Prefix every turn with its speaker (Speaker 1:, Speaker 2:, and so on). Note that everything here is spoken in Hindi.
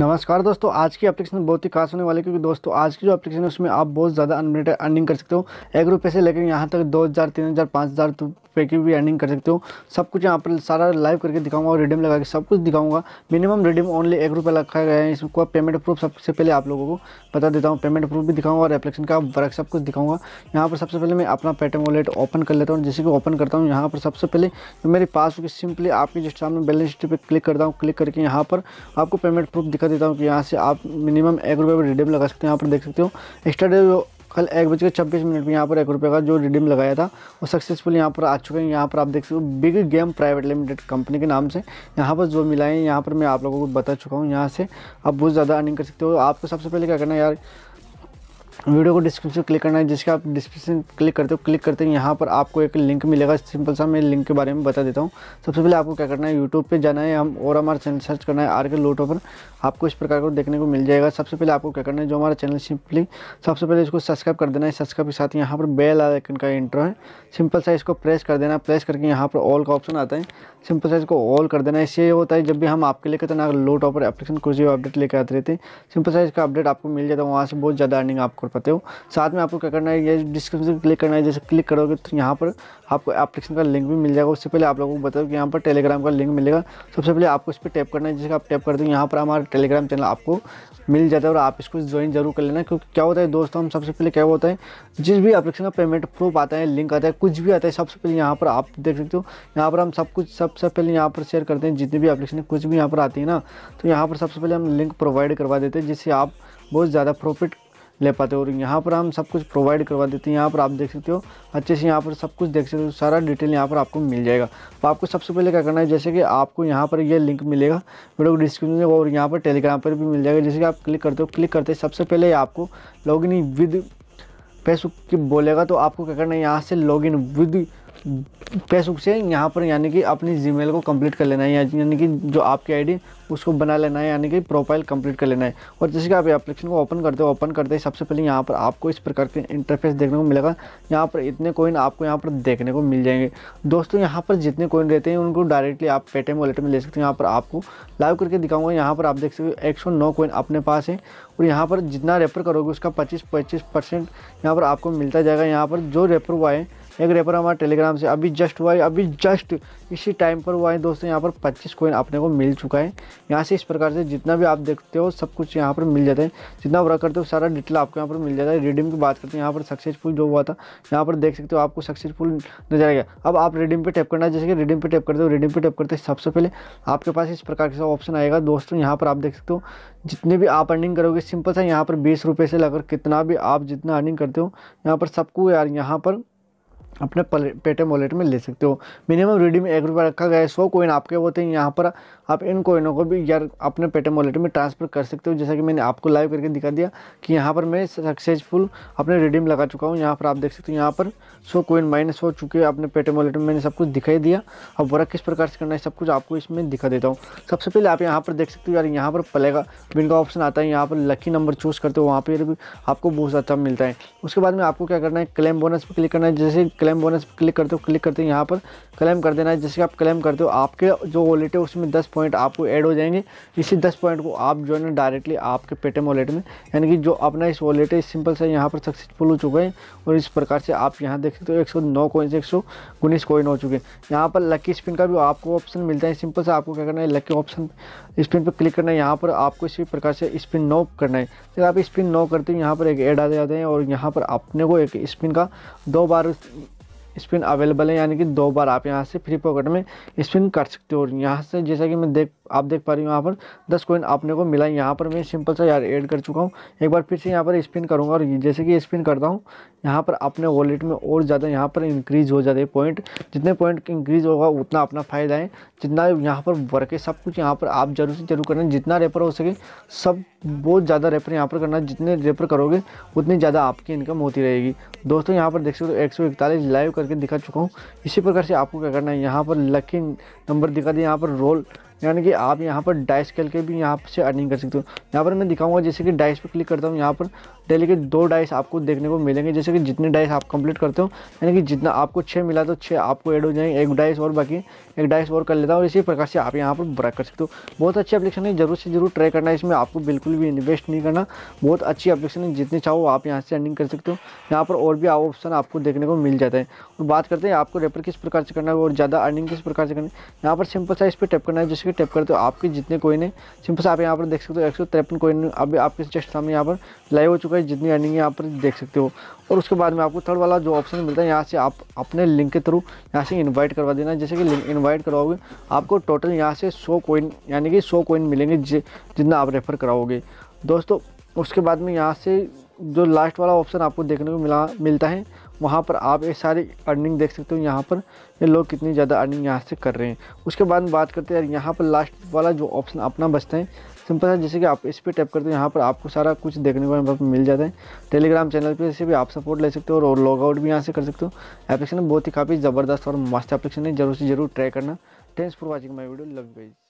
Speaker 1: नमस्कार दोस्तों आज की एप्लीकेशन बहुत ही खास होने वाली है क्योंकि दोस्तों आज की जो एप्लीकेशन है उसमें आप बहुत ज़्यादा अनलिमिटेड अर्निंग कर सकते हो एक रुपये से लेकर यहाँ तक दो हज़ार तीन हज़ार पाँच हज़ार रुपये की भी अर्निंग कर सकते हो सब कुछ यहाँ पर सारा लाइव करके दिखाऊंगा और रिडीम लगा के सब कुछ दिखाऊंगा मिनिमम रिडीम ओनली एक रुपये रखा गया है इसको पेमेंट प्रूफ सबसे पहले आप लोगों को बता देता हूँ पेमेंट प्रूफ भी दिखाऊंगा और एप्लीकेशन का वर्क सब कुछ दिखाऊंगा यहाँ पर सबसे पहले मैं अपना पेटीएम वॉलेट ओपन कर लेता हूँ जैसे कि ओपन करता हूँ यहाँ पर सबसे पहले मेरे पास सिंपली आपकी जिस सामने बैलेंस शीट पर क्लिक करता हूँ क्लिक करके यहाँ पर आपको पेमेंट प्रूफ दिखा कर देता हूँ कि यहाँ से आप मिनिमम एक रुपये पर रिडीम लगा सकते हो यहाँ पर देख सकते हो एक्स्ट्रा जो कल एक बजकर छब्बीस मिनट में यहाँ पर एक रुपये का जो रिडीम लगाया था वो सक्सेसफुल यहाँ पर आ चुके हैं यहाँ पर आप देख सकते हो big game private limited company के नाम से यहाँ पर जो मिला है यहाँ पर मैं आप लोगों को बता चुका हूँ यहाँ से आप बहुत ज़्यादा अर्निंग कर सकते हो आपको सबसे पहले क्या करना यार वीडियो को डिस्क्रिप्शन क्लिक करना है जिसके आप डिस्क्रिप्शन क्लिक करते हो क्लिक करते हैं यहाँ पर आपको एक लिंक मिलेगा सिंपल सा मैं लिंक के बारे में बता देता हूँ सबसे पहले आपको क्या करना है यूट्यूब पे जाना है हम और हमारा चैनल सर्च करना है आर के लोटो पर आपको इस प्रकार को देखने को मिल जाएगा सबसे पहले आपको क्या करना है जो हमारा चैनल सिंपली सबसे पहले इसको सब्सक्राइब कर देना है सब्सक्राइब के साथ यहाँ पर बेल आइकन का इंट्रो है सिंपल सा इसको प्रेस कर देना प्रेस करके यहाँ पर ऑल का ऑप्शन आता है सिंपल सा इसको ऑल कर देना इससे होता है जब भी हम आपके लिए ना लो टॉपर एप्लीकेशन कुछ अपडेट लेकर आते रहते हैं सिंपल सा इसका अपडेट आपको मिल जाता है वहाँ से बहुत ज़्यादा अर्निंग आपको कर पाते हो साथ में आपको क्या करना है ये डिस्क्रिप्शन क्लिक करना है जैसे क्लिक करोगे तो यहाँ पर आपको एप्लीकेशन का लिंक भी मिल जाएगा उससे पहले आप लोगों को बताओ कि यहाँ पर टेलीग्राम का लिंक मिलेगा सबसे पहले आपको इस पर टैप करना है जैसे आप टैप करते हो यहाँ पर हमारा टेलीग्राम चैनल आपको मिल जाता है और आप इसको ज्वाइन जरूर कर लेना क्योंकि क्या होता है दोस्तों हम सबसे पहले क्या होता है जिस भी एप्लीकेशन का पेमेंट प्रूफ आता है लिंक आता है कुछ भी आता है सबसे पहले यहाँ पर आप देख सकते हो यहाँ पर हम सब कुछ सबसे पहले यहाँ पर शेयर करते हैं जितनी भी एप्लीकेशन कुछ भी यहाँ पर आती है ना तो यहाँ पर सबसे पहले हम लिंक प्रोवाइड करवा देते हैं जिससे आप बहुत ज़्यादा प्रॉफिट ले पाते हो और यहाँ पर हम सब कुछ प्रोवाइड करवा देते हैं यहाँ पर आप देख सकते हो अच्छे से यहाँ पर सब कुछ देख सकते हो सारा डिटेल यहाँ पर आपको मिल जाएगा तो आपको सबसे पहले क्या करना है जैसे कि आपको यहाँ पर यह लिंक मिलेगा वीडियो को डिस्क्रिप्शन में और यहाँ पर टेलीग्राम पर भी मिल जाएगा जैसे कि आप क्लिक करते हो क्लिक करते सबसे पहले आपको लॉगिन विद फेसबुक बोलेगा तो आपको क्या करना है यहाँ से लॉग विद फेसबुक से यहाँ पर यानी कि अपनी जी को कंप्लीट कर लेना है यानी कि जो आपकी आईडी उसको बना लेना है यानी कि प्रोफाइल कंप्लीट कर लेना है और जैसे कि आप एप्लीकेशन को ओपन करते हो ओपन करते ही सबसे पहले यहाँ पर आपको इस प्रकार के इंटरफेस देखने को मिलेगा यहाँ पर इतने कोइन आपको यहाँ पर देखने को मिल जाएंगे दोस्तों यहाँ पर जितने कोइन रहते हैं उनको डायरेक्टली आप पेटीएम वॉलेट में ले सकते हैं यहाँ पर आपको लाइव करके दिखाऊंगा यहाँ पर आप देख सकते हो एक कोइन अपने पास है और यहाँ पर जितना रेफर करोगे उसका पच्चीस पच्चीस परसेंट यहाँ पर आपको मिलता जाएगा यहाँ पर जो रेफर हुआ है एक रेपर हमारे टेलीग्राम से अभी जस्ट हुआ है अभी जस्ट इसी टाइम पर हुआ है दोस्तों यहाँ पर 25 कोइन अपने को मिल चुका है यहाँ से इस प्रकार से जितना भी आप देखते हो सब कुछ यहाँ पर मिल जाता है जितना वर्क करते हो सारा डिटेल आपको यहाँ पर मिल जाता है रिडीम की बात करते हैं यहाँ पर सक्सेसफुल जो हुआ था यहाँ पर देख सकते हो आपको सक्सेसफुल नजर आएगा अब आप रिडीम पर टैप करना जैसे कि रिडीम पर टैप करते हो रिडीम पर टैप करते सबसे पहले आपके पास इस प्रकार का ऑप्शन आएगा दोस्तों यहाँ पर आप देख सकते हो जितने भी आप अर्निंग करोगे सिंपल सा यहाँ पर बीस रुपये से लगकर कितना भी आप जितना अर्निंग करते हो यहाँ पर सबको यार यहाँ पर अपने पेटीएम वॉलेट में ले सकते हो मिनिमम रिडीम एक रुपया रखा गया है सौ कोइन आपके होते हैं यहाँ पर आप इन कोइनों को भी यार अपने पेटीएम वॉलेट में ट्रांसफ़र कर सकते हो जैसा कि मैंने आपको लाइव करके दिखा दिया कि यहाँ पर मैं सक्सेसफुल अपने रिडीम लगा चुका हूँ यहाँ पर आप देख सकते हो यहाँ पर सौ कोइन माइनस हो चुके हैं अपने पेटीएम वॉलेट में मैंने सब कुछ दिखाई दिया अब वर्क किस प्रकार से करना है सब कुछ आपको इसमें दिखा देता हूँ सबसे पहले आप यहाँ पर देख सकते हो यार यहाँ पर पलेगा बिन का ऑप्शन आता है यहाँ पर लकी नंबर चूज़ करते हो वहाँ पर आपको बहुत अच्छा मिलता है उसके बाद में आपको क्या करना है क्लेम बोनस पर क्लिक करना है जैसे क्लेम बोनस क्लिक करते हो क्लिक करते हो यहाँ पर क्लेम कर देना है जैसे आप क्लेम करते हो आपके जो वॉलेट है उसमें दस पॉइंट आपको ऐड हो जाएंगे इसी दस पॉइंट को आप जो है ना डायरेक्टली आपके पेटीएम वॉलेट में यानी कि जो अपना इस वॉलेट है सिंपल से यहाँ पर सक्सेसफुल हो चुका है और इस प्रकार से आप यहाँ देख सकते हो एक सौ नौ कोइन से एक सौ उन्नीस कोइन हो चुके हैं यहाँ पर लकी स्पिन का भी आपको ऑप्शन मिलता है सिंपल से आपको क्या करना है लकी ऑप्शन स्पिन पर क्लिक करना है यहाँ पर आपको इसी प्रकार से स्पिन नो करना है फिर आप स्पिन नो करते हो यहाँ पर एक एड आ जाते हैं और यहाँ पर अपने को एक स्पिन का दो बार स्पिन अवेलेबल है यानी कि दो बार आप यहाँ से फ्री पॉकेट में स्पिन कर सकते हो और यहाँ से जैसा कि मैं देख आप देख पा रही हूँ यहाँ पर दस कोइन आपने को मिला यहाँ पर मैं सिंपल सा यार ऐड कर चुका हूँ एक बार फिर से यहाँ पर स्पिन करूँगा और जैसे कि स्पिन करता हूँ यहाँ पर अपने वॉलेट में और ज़्यादा यहाँ पर इंक्रीज़ हो जाते हैं पॉइंट जितने पॉइंट इंक्रीज़ होगा उतना अपना फ़ायदा है जितना यहाँ पर वर्क है सब कुछ यहाँ पर आप जरूर से जरूर करना जितना रेपर हो सके सब बहुत ज़्यादा रेफर यहाँ पर करना जितने रेपर करोगे उतनी ज़्यादा आपकी इनकम होती रहेगी दोस्तों यहाँ पर देख सकते हो एक लाइव कर करके दिखा चुका हूँ इसी प्रकार से आपको क्या करना है यहाँ पर लकी नंबर दिखा दिया यहाँ पर रोल यानी कि आप यहाँ पर डाइस खेल के भी यहाँ से अर्निंग कर सकते हो यहाँ पर मैं दिखाऊंगा जैसे कि डाइस पर क्लिक करता हूँ यहाँ पर डेली के दो डाइस आपको देखने को मिलेंगे जैसे कि जितने डाइस आप कंप्लीट करते हो यानी कि जितना आपको छः मिला तो छः आपको ऐड हो जाएंगे एक डाइस और बाकी एक डाइस और कर लेता हूँ और इसी प्रकार से आप यहाँ पर ब्रैक कर सकते हो बहुत अच्छी अपलिकेशन है जरूर से जरूर ट्राई करना इसमें आपको बिल्कुल भी इन्वेस्ट नहीं करना बहुत अच्छी एप्लीकेशन है जितनी चाहो आप यहाँ से अर्निंग कर सकते हो यहाँ पर और भी ऑप्शन आपको देखने को मिल जाता है और बात करते हैं आपको रेपर किस प्रकार से करना है और ज़्यादा अर्निंग किस प्रकार से करनी है यहाँ पर सिंपल साइज पर टैप करना है जैसे कि टैप करते हो आपके जितने कोइन है सिंपल से आप यहाँ पर देख सकते हो एक सौ तिरपन कोइन अभी आपके जस्ट सामने यहाँ पर लाइव हो चुका है पे जितनी अर्निंग है आप देख सकते हो और उसके बाद में आपको थर्ड वाला जो ऑप्शन मिलता है यहाँ से आप अपने लिंक के थ्रू यहाँ से इनवाइट करवा देना जैसे कि लिंक इन्वाइट करवाओगे आपको टोटल यहाँ से सौ कोइन यानी कि सौ कोइन मिलेंगे जितना आप रेफ़र कराओगे दोस्तों उसके बाद में यहाँ से जो लास्ट वाला ऑप्शन आपको देखने को मिला मिलता है वहाँ पर आप ये सारी अर्निंग देख सकते हो यहाँ पर ये लोग कितनी ज़्यादा अर्निंग यहाँ से कर रहे हैं उसके बाद बात करते हैं यार यहाँ पर लास्ट वाला जो ऑप्शन अपना बचता है सिंपल है जैसे कि आप इस पर टैप करते हो यहाँ पर आपको सारा कुछ देखने को यहाँ मिल जाता है टेलीग्राम चैनल पर से भी आप सपोर्ट ले सकते हो और लॉगआउट भी यहाँ से कर सकते हो एप्लीकेशन बहुत ही काफ़ी ज़बरदस्त और मस्त एप्लीकेशन है जरूर से जरूर ट्राई करना thanks for watching my video love guys